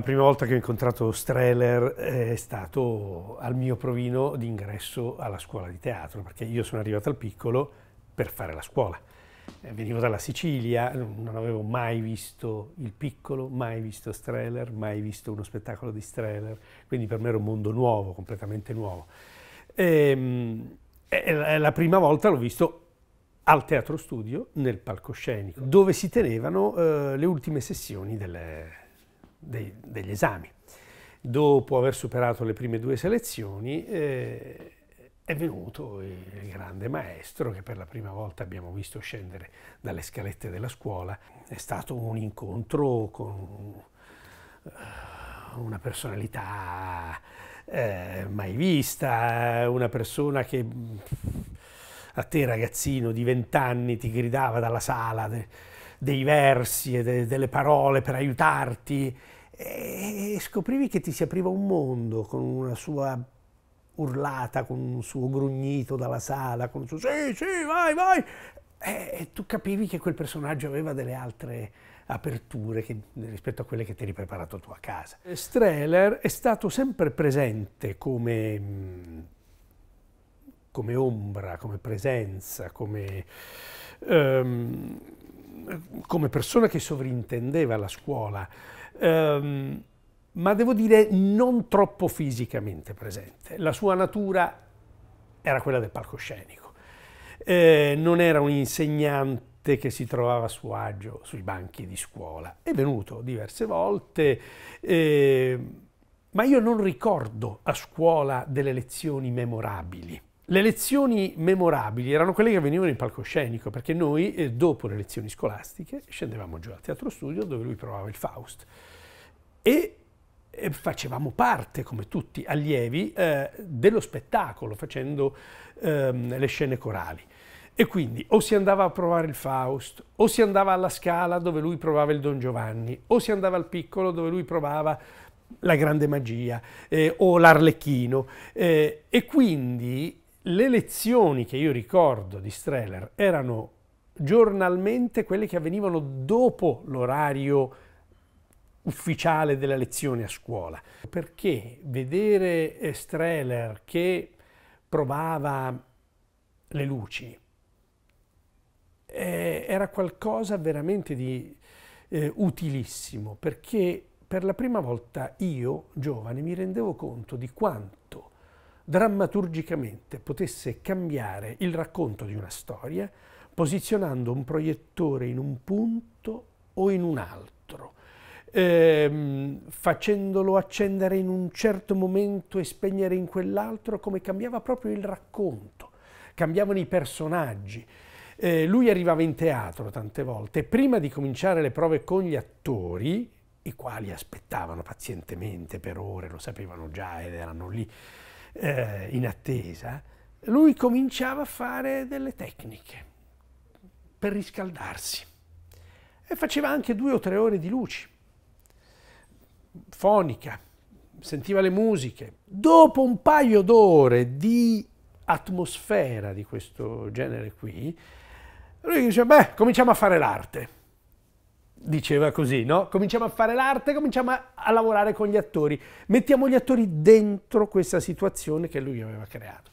La prima volta che ho incontrato Streller eh, è stato al mio provino d'ingresso alla scuola di teatro, perché io sono arrivato al piccolo per fare la scuola. Eh, venivo dalla Sicilia, non avevo mai visto il piccolo, mai visto Streller, mai visto uno spettacolo di Streller, quindi per me era un mondo nuovo, completamente nuovo. E, ehm, e la prima volta l'ho visto al Teatro Studio, nel palcoscenico, dove si tenevano eh, le ultime sessioni delle, dei, degli esami. Dopo aver superato le prime due selezioni eh, è venuto il grande maestro che per la prima volta abbiamo visto scendere dalle scalette della scuola. È stato un incontro con eh, una personalità eh, mai vista, una persona che a te ragazzino di vent'anni ti gridava dalla sala dei versi e de, delle parole per aiutarti e scoprivi che ti si apriva un mondo con una sua urlata, con un suo grugnito dalla sala, con il suo sì, sì, vai, vai, e, tu capivi che quel personaggio aveva delle altre aperture che, rispetto a quelle che ti eri preparato tu a casa. Streller è stato sempre presente come, come ombra, come presenza, come... Um, come persona che sovrintendeva la scuola, ehm, ma devo dire non troppo fisicamente presente. La sua natura era quella del palcoscenico. Eh, non era un insegnante che si trovava a suo agio sui banchi di scuola. È venuto diverse volte, eh, ma io non ricordo a scuola delle lezioni memorabili. Le lezioni memorabili erano quelle che venivano in palcoscenico, perché noi, eh, dopo le lezioni scolastiche, scendevamo giù al teatro studio dove lui provava il Faust. E facevamo parte, come tutti allievi, eh, dello spettacolo, facendo ehm, le scene corali. E quindi o si andava a provare il Faust, o si andava alla Scala dove lui provava il Don Giovanni, o si andava al Piccolo dove lui provava la Grande Magia, eh, o l'Arlecchino. Eh, e quindi le lezioni che io ricordo di Streller erano giornalmente quelle che avvenivano dopo l'orario ufficiale della lezione a scuola, perché vedere eh, Streller che provava le luci eh, era qualcosa veramente di eh, utilissimo, perché per la prima volta io, giovane, mi rendevo conto di quanto drammaturgicamente potesse cambiare il racconto di una storia posizionando un proiettore in un punto o in un altro, ehm, facendolo accendere in un certo momento e spegnere in quell'altro, come cambiava proprio il racconto, cambiavano i personaggi. Eh, lui arrivava in teatro tante volte, prima di cominciare le prove con gli attori, i quali aspettavano pazientemente per ore, lo sapevano già ed erano lì eh, in attesa, lui cominciava a fare delle tecniche per riscaldarsi e faceva anche due o tre ore di luci, fonica, sentiva le musiche. Dopo un paio d'ore di atmosfera di questo genere qui, lui diceva, beh, cominciamo a fare l'arte diceva così, no? Cominciamo a fare l'arte, cominciamo a, a, lavorare con gli attori, mettiamo gli attori dentro questa situazione che lui aveva creato.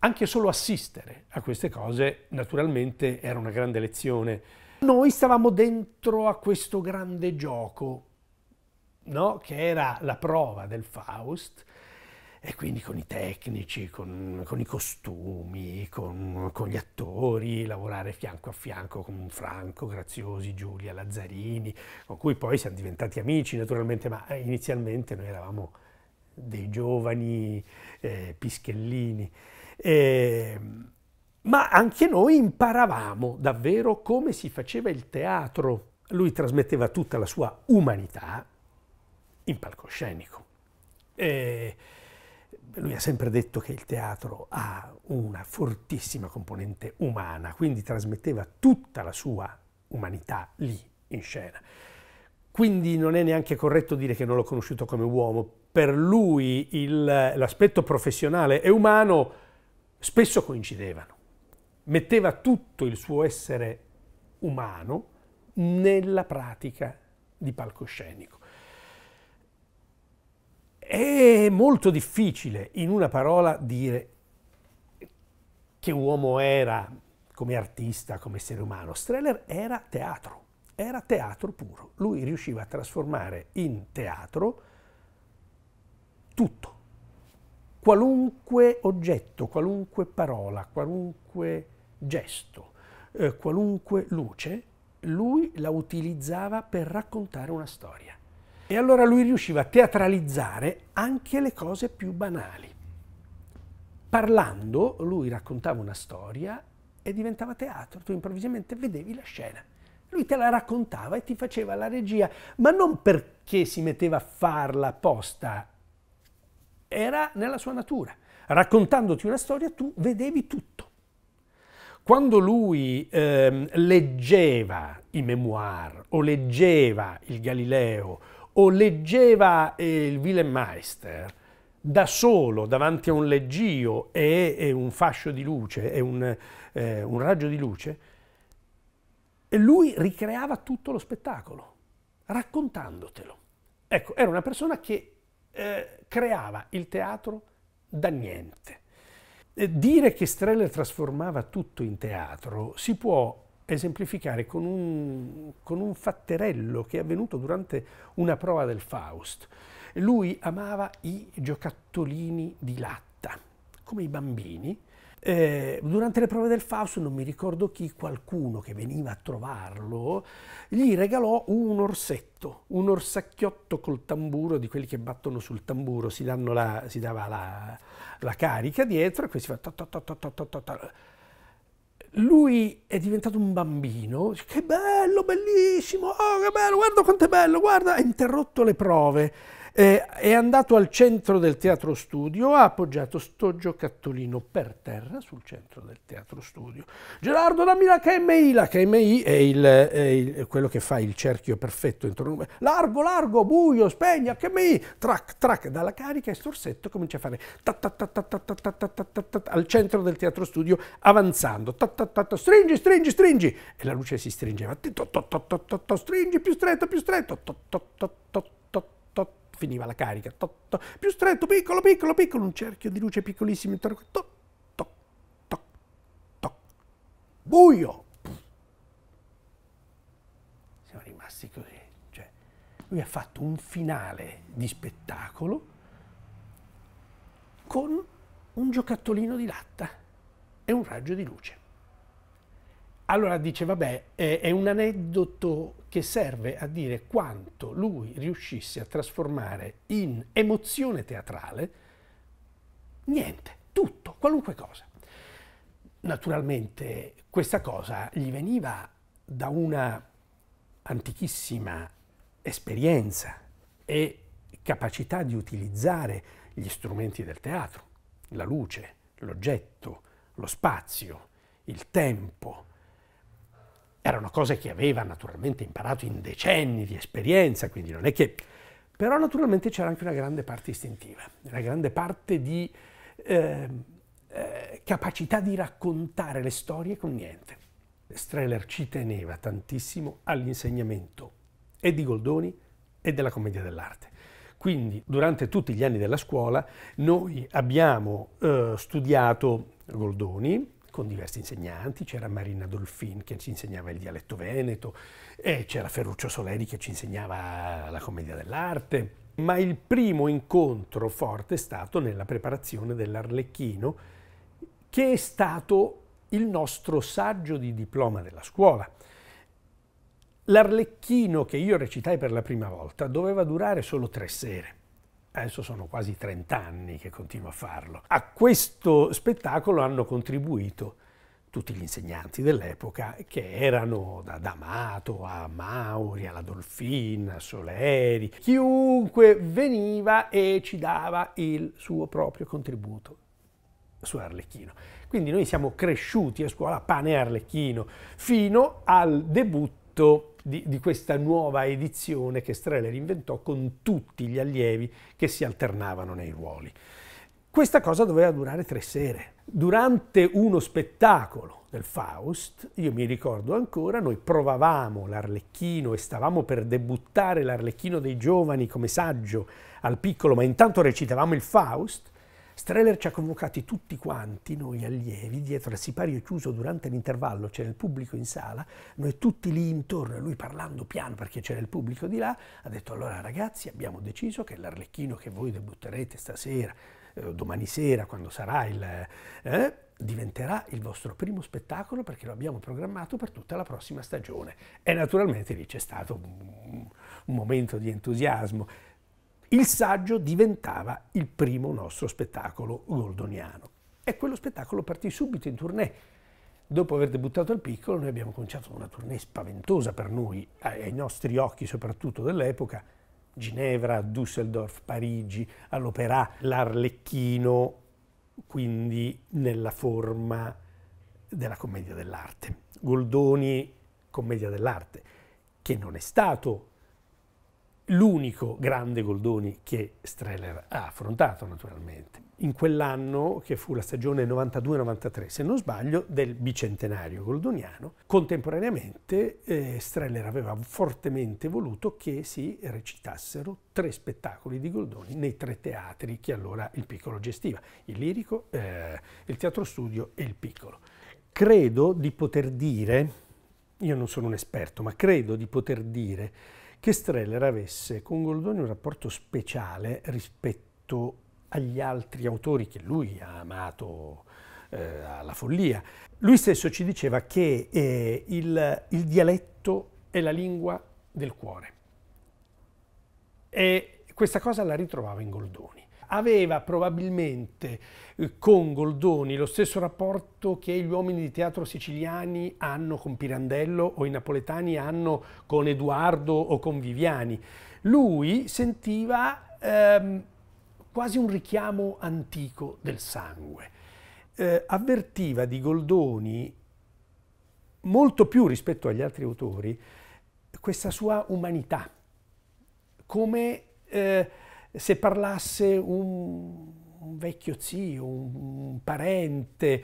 Anche solo assistere a queste cose naturalmente era una grande lezione. Noi stavamo dentro a questo grande gioco, no? che era la prova del Faust, e quindi con i tecnici, con, con i costumi, con, con, gli attori, lavorare fianco a fianco con Franco, Graziosi, Giulia, Lazzarini, con cui poi siamo diventati amici naturalmente, ma eh, inizialmente noi eravamo dei giovani eh, pischellini. E, ehm, ma anche noi imparavamo davvero come si faceva il teatro. Lui trasmetteva tutta la sua umanità in palcoscenico. E, lui ha sempre detto che il teatro ha una fortissima componente umana, quindi trasmetteva tutta la sua umanità lì in scena. Quindi non è neanche corretto dire che non l'ho conosciuto come uomo. Per lui l'aspetto professionale e umano spesso coincidevano. Metteva tutto il suo essere umano nella pratica di palcoscenico. È molto difficile, in una parola, dire che uomo era come artista, come essere umano. Streller era teatro, era teatro puro. Lui riusciva a trasformare in teatro tutto, qualunque oggetto, qualunque parola, qualunque gesto, eh, qualunque luce, lui la utilizzava per raccontare una storia. E allora lui riusciva a teatralizzare anche le cose più banali. Parlando, lui raccontava una storia e diventava teatro, tu improvvisamente vedevi la scena. Lui te la raccontava e ti faceva la regia, ma non perché si metteva a farla apposta, era nella sua natura. Raccontandoti una storia tu vedevi tutto. Quando lui ehm, leggeva i memoir o leggeva il Galileo o leggeva eh, il Wilhelmeister da solo davanti a un leggio e, e un fascio di luce e un, eh, un raggio di luce, e lui ricreava tutto lo spettacolo, raccontandotelo. Ecco, era una persona che eh, creava il teatro da niente. dire che Streller trasformava tutto in teatro si può esemplificare con un, con un fatterello che è avvenuto durante una prova del Faust. Lui amava i giocattolini di latta, come i bambini, eh, durante le prove del Faust, non mi ricordo chi, qualcuno che veniva a trovarlo, gli regalò un orsetto, un orsacchiotto col tamburo, di quelli che battono sul tamburo, si, la, si dava la, la, carica dietro e questi fa... Ta ta ta lui è diventato un bambino, che bello, bellissimo, oh che bello, guarda quanto è bello, guarda, ha interrotto le prove. Eh, è andato al centro del teatro studio, ha appoggiato Stoggio Cattolino per terra sul centro del teatro studio. Gerardo dammi la KMI, la KMI è, il, è il, quello che fa il cerchio perfetto intorno a me. Largo, largo, buio, spegna, KMI, trac, trac, dalla carica e sorsetto comincia a fare al centro del teatro studio avanzando, stringi, stringi, stringi e la luce si stringeva, stringi più stretto, più stretto, to, to, to, to, to, finiva la carica. To, to, più stretto, piccolo, piccolo, piccolo, un cerchio di luce piccolissimo intorno. Toc, toc, toc, toc. Buio! Siamo rimasti così. Cioè, lui ha fatto un finale di spettacolo con un giocattolino di latta e un raggio di luce. Allora dice, vabbè, è, è un aneddoto che serve a dire quanto lui riuscisse a trasformare in emozione teatrale niente, tutto, qualunque cosa. Naturalmente questa cosa gli veniva da una antichissima esperienza e capacità di utilizzare gli strumenti del teatro, la luce, l'oggetto, lo spazio, il tempo, erano cose che aveva naturalmente imparato in decenni di esperienza, quindi non è che... Però naturalmente c'era anche una grande parte istintiva, una grande parte di eh, eh, capacità di raccontare le storie con niente. Streller ci teneva tantissimo all'insegnamento e di Goldoni e della commedia dell'arte. Quindi durante tutti gli anni della scuola noi abbiamo eh, studiato Goldoni, con diversi insegnanti, c'era Marina Dolfin che ci insegnava il dialetto veneto, e c'era Ferruccio Soleri che ci insegnava la commedia dell'arte, ma il primo incontro forte è stato nella preparazione dell'Arlecchino, che è stato il nostro saggio di diploma della scuola. L'Arlecchino che io recitai per la prima volta doveva durare solo tre sere adesso sono quasi 30 anni che continuo a farlo. A questo spettacolo hanno contribuito tutti gli insegnanti dell'epoca che erano da D'Amato a Mauri, alla Dolfina, a Soleri, chiunque veniva e ci dava il suo proprio contributo su Arlecchino. Quindi noi siamo cresciuti a scuola pane e Arlecchino fino al debutto frutto di, di questa nuova edizione che Streller inventò con tutti gli allievi che si alternavano nei ruoli. Questa cosa doveva durare tre sere. Durante uno spettacolo del Faust, io mi ricordo ancora, noi provavamo l'Arlecchino e stavamo per debuttare l'Arlecchino dei giovani come saggio al piccolo, ma intanto recitavamo il Faust Streller ci ha convocati tutti quanti, noi allievi, dietro al sipario chiuso durante l'intervallo, c'era il pubblico in sala, noi tutti lì intorno, lui parlando piano perché c'era il pubblico di là, ha detto allora ragazzi abbiamo deciso che l'Arlecchino che voi debutterete stasera, eh, domani sera, quando sarà il... Eh, diventerà il vostro primo spettacolo perché lo abbiamo programmato per tutta la prossima stagione. E naturalmente lì c'è stato un, un momento di entusiasmo. Il saggio diventava il primo nostro spettacolo goldoniano e quello spettacolo partì subito in tournée. Dopo aver debuttato al piccolo noi abbiamo cominciato una tournée spaventosa per noi, ai nostri occhi soprattutto dell'epoca, Ginevra, Düsseldorf, Parigi, all'Opera, l'Arlecchino, quindi nella forma della commedia dell'arte. Goldoni, commedia dell'arte, che non è stato l'unico grande Goldoni che Streller ha affrontato naturalmente. In quell'anno, che fu la stagione 92-93, se non sbaglio, del bicentenario goldoniano, contemporaneamente eh, Streller aveva fortemente voluto che si recitassero tre spettacoli di Goldoni nei tre teatri che allora il piccolo gestiva, il lirico, eh, il teatro studio e il piccolo. Credo di poter dire, io non sono un esperto, ma credo di poter dire che Streller avesse con Goldoni un rapporto speciale rispetto agli altri autori che lui ha amato eh, alla follia. Lui stesso ci diceva che eh, il, il dialetto è la lingua del cuore e questa cosa la ritrovava in Goldoni aveva probabilmente eh, con Goldoni lo stesso rapporto che gli uomini di teatro siciliani hanno con Pirandello o i napoletani hanno con Edoardo o con Viviani. Lui sentiva ehm, quasi un richiamo antico del sangue. Eh, avvertiva di Goldoni molto più rispetto agli altri autori questa sua umanità, come eh, se parlasse un, un vecchio zio, un, un parente,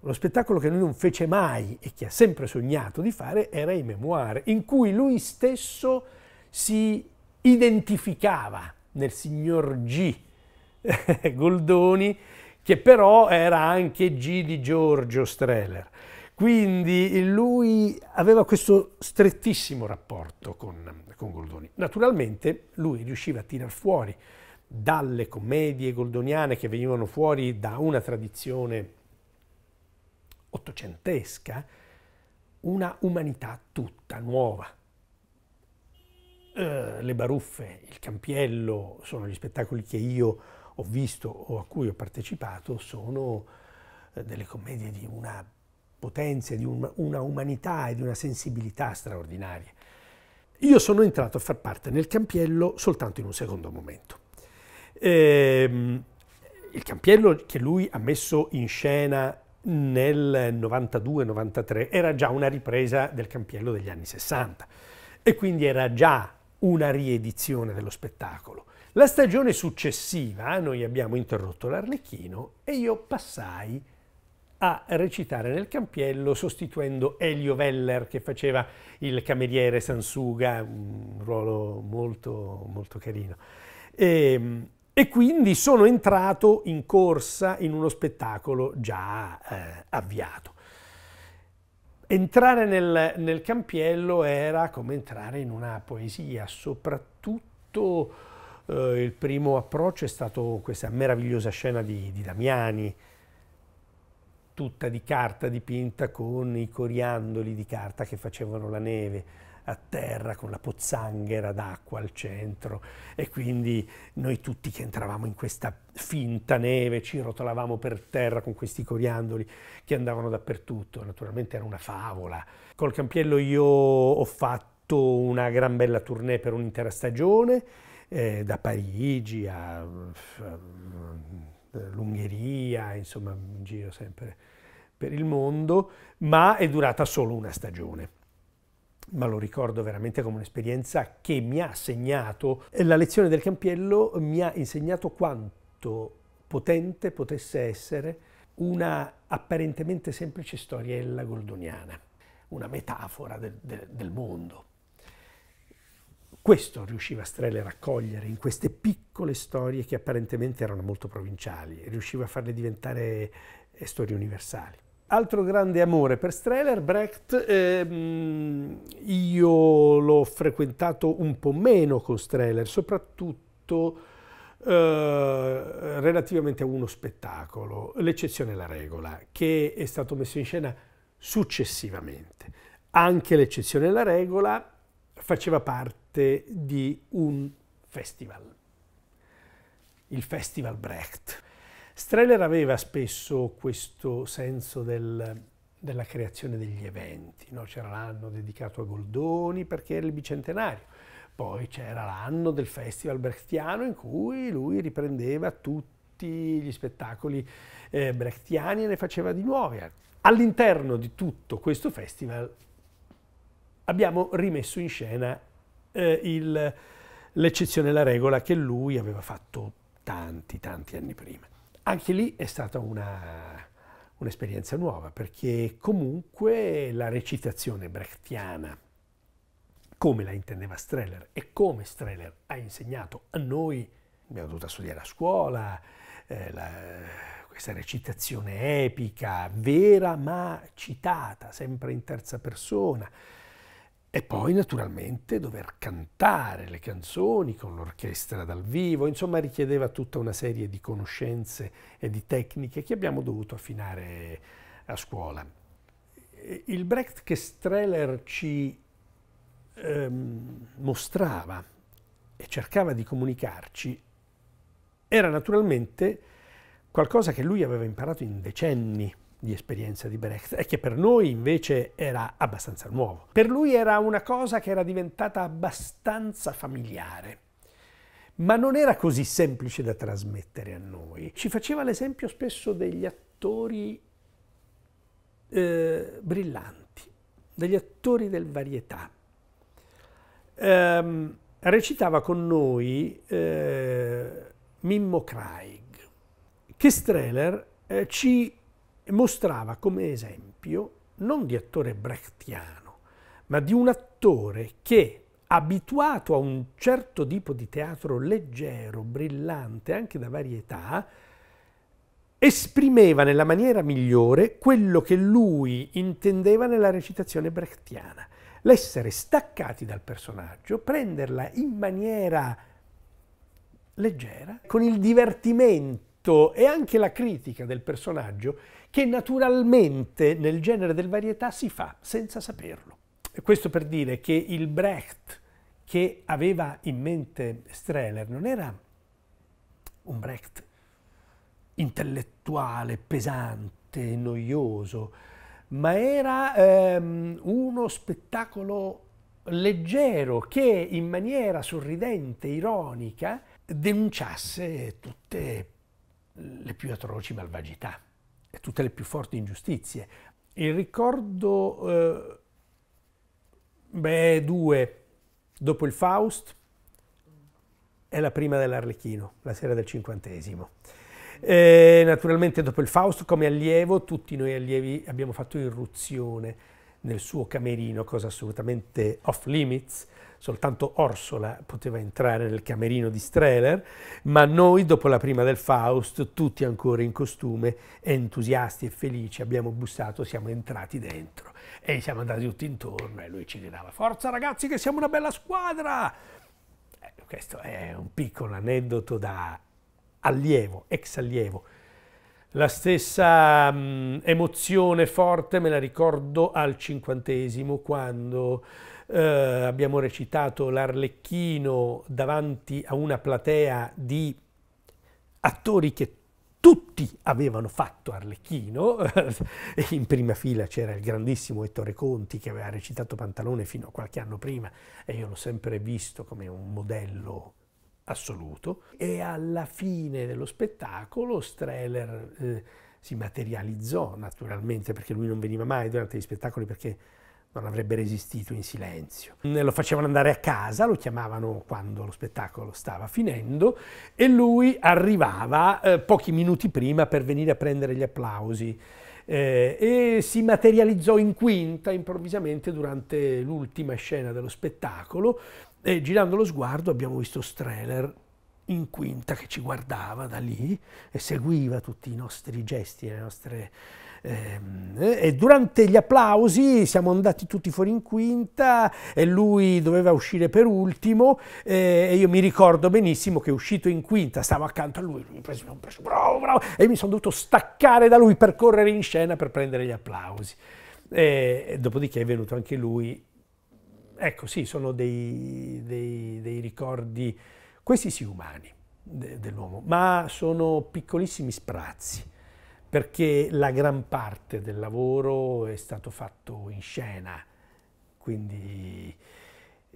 lo spettacolo che lui non fece mai e che ha sempre sognato di fare era i memoir, in cui lui stesso si identificava nel signor G. Goldoni, che però era anche G di Giorgio Streller. Quindi lui aveva questo strettissimo rapporto con, con Goldoni. Naturalmente lui riusciva a tirar fuori dalle commedie goldoniane che venivano fuori da una tradizione ottocentesca, una umanità tutta nuova. Uh, le baruffe, il campiello, sono gli spettacoli che io ho visto o a cui ho partecipato, sono eh, delle commedie di una potenze, di un, una umanità e di una sensibilità straordinaria. Io sono entrato a far parte nel Campiello soltanto in un secondo momento. Ehm, il Campiello che lui ha messo in scena nel 92-93 era già una ripresa del Campiello degli anni 60 e quindi era già una riedizione dello spettacolo. La stagione successiva noi abbiamo interrotto l'Arlecchino e io passai a recitare nel campiello sostituendo Elio Weller che faceva il cameriere Sansuga, un ruolo molto, molto carino. E, ehm, e quindi sono entrato in corsa in uno spettacolo già eh, avviato. Entrare nel, nel, campiello era come entrare in una poesia, soprattutto eh, il primo approccio è stato questa meravigliosa scena di, di Damiani, tutta di carta dipinta con i coriandoli di carta che facevano la neve a terra con la pozzanghera d'acqua al centro e quindi noi tutti che entravamo in questa finta neve ci rotolavamo per terra con questi coriandoli che andavano dappertutto, naturalmente era una favola. Col Campiello io ho fatto una gran bella tournée per un'intera stagione, eh, da Parigi a, a eh, l'Ungheria, insomma in giro sempre per il mondo, ma è durata solo una stagione ma lo ricordo veramente come un'esperienza che mi ha segnato. La lezione del Campiello mi ha insegnato quanto potente potesse essere una apparentemente semplice storiella goldoniana, una metafora del, del, del mondo. Questo riusciva Strele a raccogliere in queste piccole storie che apparentemente erano molto provinciali e riusciva a farle diventare eh, storie universali. Altro grande amore per Streller, Brecht, ehm, io l'ho frequentato un po' meno con Streller, soprattutto eh, relativamente a uno spettacolo, L'eccezione la regola, che è stato messo in scena successivamente. Anche L'eccezione la regola faceva parte parte di un festival, il Festival Brecht. Streller aveva spesso questo senso del, della creazione degli eventi, no? c'era l'anno dedicato a Goldoni perché era il bicentenario, poi c'era l'anno del Festival Brechtiano in cui lui riprendeva tutti gli spettacoli eh, brechtiani e ne faceva di nuovi. All'interno di tutto questo festival abbiamo rimesso in scena eh, l'eccezione alla regola che lui aveva fatto tanti, tanti anni prima. Anche lì è stata un'esperienza nuova, perché comunque la recitazione brechtiana, come la intendeva Streller e come Streller ha insegnato a noi, abbiamo dovuto studiare a scuola, eh, la, questa recitazione epica, vera ma citata, sempre in terza persona, e poi naturalmente dover cantare le canzoni con l'orchestra dal vivo, insomma richiedeva tutta una serie di conoscenze e di tecniche che abbiamo dovuto affinare a scuola. Il Brecht che Streller ci ehm, mostrava e cercava di comunicarci era naturalmente qualcosa che lui aveva imparato in decenni di esperienza di Brecht e che per noi invece era abbastanza nuovo. Per lui era una cosa che era diventata abbastanza familiare ma non era così semplice da trasmettere a noi. Ci faceva l'esempio spesso degli attori eh, brillanti, degli attori del varietà. Ehm, recitava con noi eh, Mimmo Craig, che Streller eh, ci mostrava come esempio non di attore brechtiano, ma di un attore che, abituato a un certo tipo di teatro leggero, brillante, anche da varietà, esprimeva nella maniera migliore quello che lui intendeva nella recitazione brechtiana, l'essere staccati dal personaggio, prenderla in maniera leggera, con il divertimento e anche la critica del personaggio che naturalmente nel genere del varietà si fa senza saperlo. Questo per dire che il Brecht che aveva in mente Streller non era un Brecht intellettuale, pesante, noioso, ma era ehm, uno spettacolo leggero che in maniera sorridente, ironica, denunciasse tutte le più atroci malvagità e tutte le più forti ingiustizie. Il ricordo, eh, beh, due, dopo il Faust, è la prima dell'Arlecchino, la sera del cinquantesimo. E naturalmente dopo il Faust, come allievo, tutti noi allievi abbiamo fatto irruzione nel suo camerino, cosa assolutamente off limits, soltanto Orsola poteva entrare nel camerino di Streller, ma noi dopo la prima del Faust, tutti ancora in costume, entusiasti e felici, abbiamo bussato, siamo entrati dentro e siamo andati tutti intorno e lui ci gridava «Forza ragazzi che siamo una bella squadra!» ecco, Questo è un piccolo aneddoto da allievo, ex allievo, la stessa mh, mm, emozione forte me la ricordo al cinquantesimo quando eh, abbiamo recitato l'Arlecchino davanti a una platea di attori che tutti avevano fatto Arlecchino, in prima fila c'era il grandissimo Ettore Conti che aveva recitato Pantalone fino a qualche anno prima e io l'ho sempre visto come un modello assoluto e alla fine dello spettacolo Streller eh, si materializzò naturalmente perché lui non veniva mai durante gli spettacoli perché non avrebbe resistito in silenzio. Lo facevano andare a casa, lo chiamavano quando lo spettacolo stava finendo e lui arrivava eh, pochi minuti prima per venire a prendere gli applausi. Eh, e si materializzò in quinta improvvisamente durante l'ultima scena dello spettacolo e girando lo sguardo abbiamo visto Streller in quinta che ci guardava da lì e seguiva tutti i nostri gesti, le nostre Ehm, e durante gli applausi siamo andati tutti fuori in quinta e lui doveva uscire per ultimo eh, e io mi ricordo benissimo che uscito in quinta stavo accanto a lui, mi preso, mi preso, bravo, bravo, e mi sono dovuto staccare da lui per correre in scena per prendere gli applausi. E, e dopodiché è venuto anche lui. Ecco, sì, sono dei, dei, dei ricordi, questi sì umani de, dell'uomo, ma sono piccolissimi sprazzi perché la gran parte del lavoro è stato fatto in scena, quindi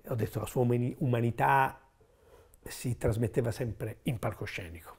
ho detto la sua umanità si trasmetteva sempre in palcoscenico.